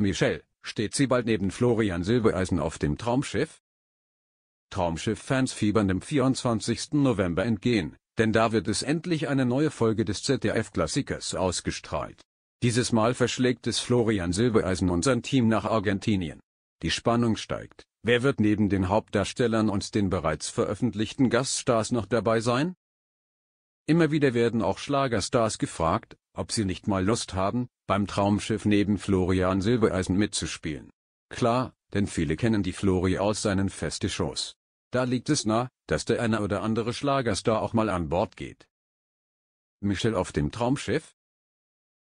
Michelle, steht sie bald neben Florian Silbereisen auf dem Traumschiff? Traumschiff-Fans fiebern dem 24. November entgehen, denn da wird es endlich eine neue Folge des ZDF-Klassikers ausgestrahlt. Dieses Mal verschlägt es Florian Silbereisen und sein Team nach Argentinien. Die Spannung steigt. Wer wird neben den Hauptdarstellern und den bereits veröffentlichten Gaststars noch dabei sein? Immer wieder werden auch Schlagerstars gefragt, ob sie nicht mal Lust haben, beim Traumschiff neben Florian Silbereisen mitzuspielen. Klar, denn viele kennen die Flori aus seinen Feste-Shows. Da liegt es nah, dass der eine oder andere Schlagerstar auch mal an Bord geht. Michelle auf dem Traumschiff?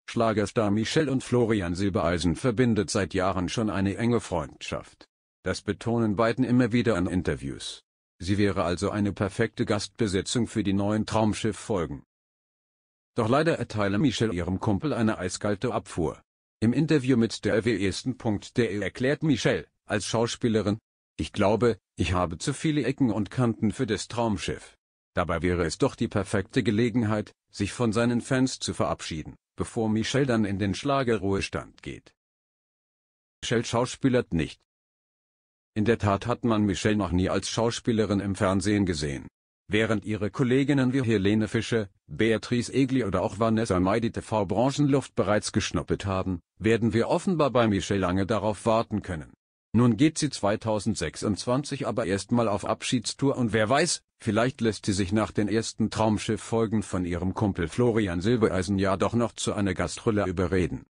Schlagerstar Michelle und Florian Silbereisen verbindet seit Jahren schon eine enge Freundschaft. Das betonen beiden immer wieder in Interviews. Sie wäre also eine perfekte Gastbesetzung für die neuen Traumschiff-Folgen. Doch leider erteile Michelle ihrem Kumpel eine eiskalte Abfuhr. Im Interview mit der Westen.de erklärt Michelle, als Schauspielerin, ich glaube, ich habe zu viele Ecken und Kanten für das Traumschiff. Dabei wäre es doch die perfekte Gelegenheit, sich von seinen Fans zu verabschieden, bevor Michelle dann in den Schlagerruhestand geht. Michelle schauspielert nicht. In der Tat hat man Michelle noch nie als Schauspielerin im Fernsehen gesehen. Während ihre Kolleginnen wie Helene Fischer, Beatrice Egli oder auch Vanessa Mai die TV-Branchenluft bereits geschnuppelt haben, werden wir offenbar bei Michelle lange darauf warten können. Nun geht sie 2026 aber erstmal auf Abschiedstour und wer weiß, vielleicht lässt sie sich nach den ersten Traumschiff-Folgen von ihrem Kumpel Florian Silbereisen ja doch noch zu einer Gastrolle überreden.